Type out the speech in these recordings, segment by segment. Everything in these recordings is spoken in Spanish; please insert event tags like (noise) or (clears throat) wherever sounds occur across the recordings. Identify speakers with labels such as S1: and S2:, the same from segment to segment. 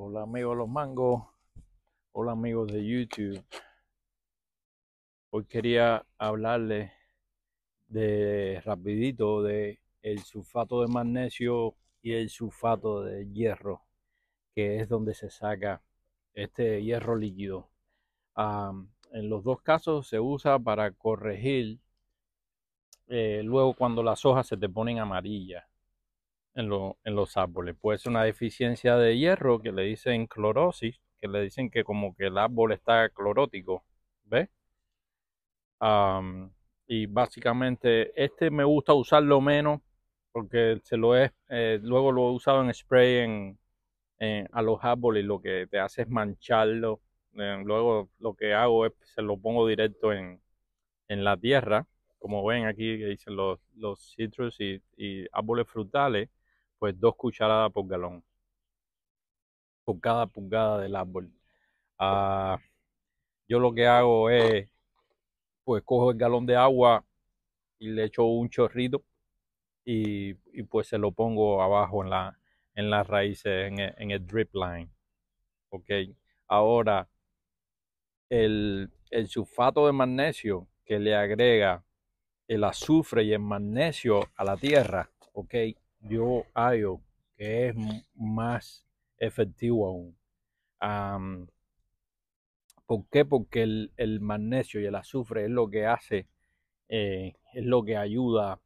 S1: Hola amigos los mangos. Hola amigos de YouTube. Hoy quería hablarles de rapidito de el sulfato de magnesio y el sulfato de hierro, que es donde se saca este hierro líquido. en los dos casos se usa para corregir eh, luego cuando las hojas se te ponen amarillas en, los árboles. Puede ser una deficiencia de hierro que le dicen clorosis, que le dicen que como que el árbol está clorótico, ¿ves? y básicamente este me gusta usarlo menos porque se lo es, eh, luego lo he usado en spray en, a los árboles lo que te hace es mancharlo. Eh, luego lo que hago es se lo pongo directo en, la tierra, como ven aquí que dicen los, los citrus y árboles frutales pues dos cucharadas por galón, por cada pulgada del árbol. Ah, yo lo que hago es, pues cojo el galón de agua y le echo un chorrito y, pues se lo pongo abajo en, la, en las raíces, en el, en drip line. Ok, ahora el, el sulfato de magnesio que le agrega el azufre y el magnesio a la tierra, ¿ok? yo hallo que es más efectivo aún. ¿Por qué? Porque el, magnesio y el azufre es lo que hace, eh, es lo que ayuda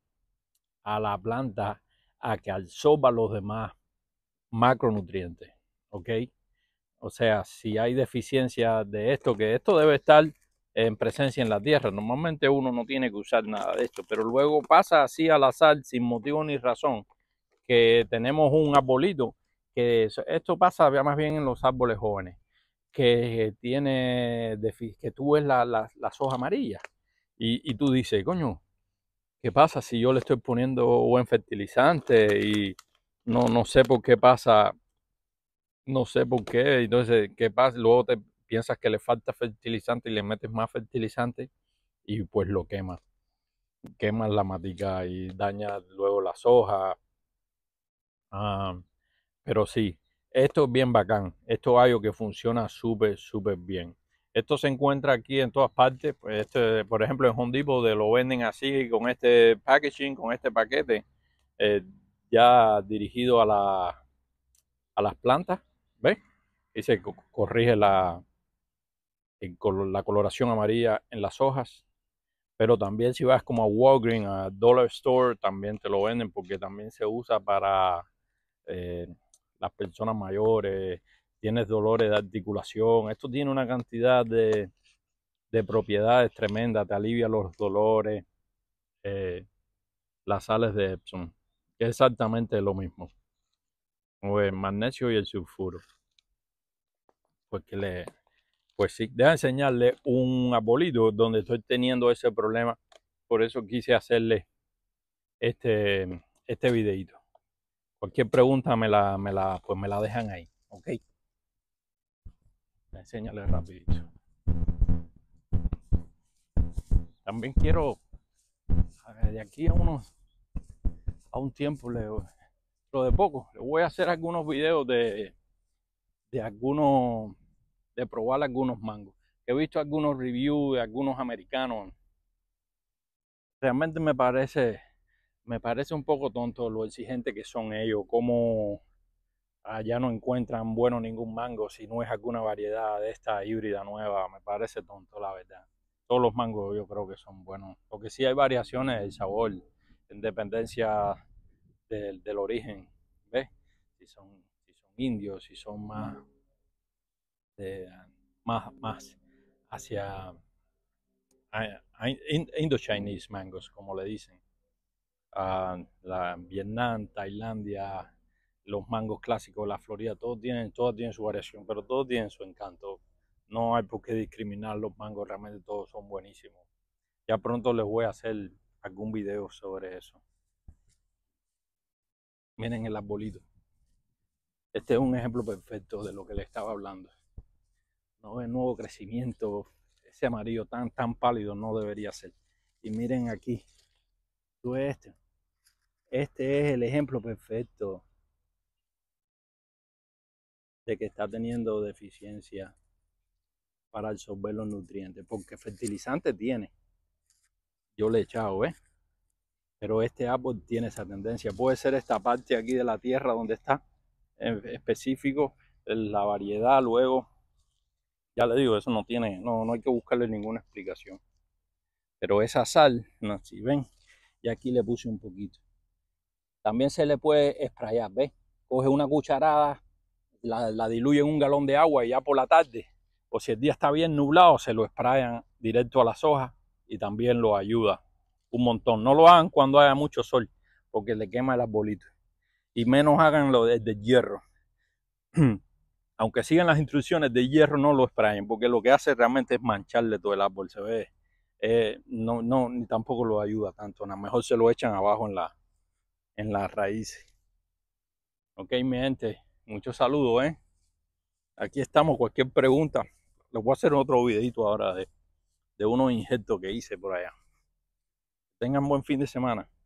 S1: a la planta a que absorba los demás macronutrientes. ¿Ok? O sea, si hay deficiencia de esto, que esto debe estar en presencia en la tierra. Normalmente uno no tiene que usar nada de esto, pero luego pasa así a la sal sin motivo ni razón, que tenemos un abolito que esto pasa más bien en los árboles jóvenes, que tiene, que tú ves la, las hojas amarillas y, tú dices, coño, ¿qué pasa si yo le estoy poniendo buen fertilizante y no, no sé por qué pasa, no sé por qué, entonces, ¿qué pasa? Luego te piensas que le falta fertilizante y le metes más fertilizante y pues lo quemas Quemas la matica y daña luego las hojas. Ah, pero sí, esto es bien bacán. Esto es algo que funciona súper, súper bien. Esto se encuentra aquí en todas partes. Pues, este, por ejemplo, en Home Depot lo venden así, con este packaging, con este paquete, eh, ya dirigido a, la, a las plantas. ¿Ves? Y se corrige la, la coloración amarilla en las hojas. Pero también si vas como a Walgreens, a Dollar Store, también te lo venden porque también se usa para eh, las personas mayores, tienes dolores de articulación. Esto tiene una cantidad de, propiedades tremendas, te alivia los dolores. Eh, las sales de Epsom, que es exactamente lo mismo. O el magnesio y el sulfuro. Porque pues le, pues sí, deja enseñarle un abolido donde estoy teniendo ese problema. Por eso quise hacerle este, este videito. Cualquier pregunta me la, me la, pues me la dejan ahí, ¿ok? Enséñale rapidito. También quiero, de aquí a unos, a un tiempo, le, lo de poco, le voy a hacer algunos videos de, de algunos, de probar algunos mangos. He visto algunos reviews de algunos americanos. Realmente me parece me parece un poco tonto lo exigente que son ellos, como allá no encuentran bueno ningún mango si no es alguna variedad de esta híbrida nueva, me parece tonto la verdad. Todos los mangos yo creo que son buenos, porque sí hay variaciones del sabor, en dependencia del, origen, ¿ves? Si son, si son indios, si son más, de, más, más hacia Indochinese mangos, como le dicen Ah, la Vietnam, Tailandia, los mangos clásicos, la Florida, todos tienen, todos tienen su variación, pero todos tienen su encanto. No hay por qué discriminar los mangos, realmente todos son buenísimos. Ya pronto les voy a hacer algún video sobre eso. Miren el arbolito. Este es un ejemplo perfecto de lo que le estaba hablando. No es nuevo crecimiento, ese amarillo tan tan pálido no debería ser. Y miren aquí, tú este, este es el ejemplo perfecto de que está teniendo deficiencia para absorber los nutrientes, porque fertilizante tiene. Yo le he echado, ¿eh? Pero este árbol tiene esa tendencia. Puede ser esta parte aquí de la tierra donde está específico la variedad, luego ya le digo, eso no tiene, no, no hay que buscarle ninguna explicación. Pero esa sal, no, si ven, y aquí le puse un poquito. También se le puede sprayar, ¿ves? Coge una cucharada, la, diluye en un galón de agua y ya por la tarde, o si el día está bien nublado, se lo sprayan directo a las hojas y también lo ayuda un montón. No lo hagan cuando haya mucho sol, porque le quema el arbolito. Y menos hagan lo de hierro. (clears throat) Aunque sigan las instrucciones de hierro, no lo sprayen, porque lo que hace realmente es mancharle todo el árbol. Se ve, eh, no, no, ni tampoco lo ayuda tanto. A lo mejor se lo echan abajo en la, en las raíces. Ok, mi gente, muchos saludos, ¿eh? Aquí estamos, cualquier pregunta. Les voy a hacer otro videito ahora de, de unos inyectos que hice por allá. Tengan buen fin de semana.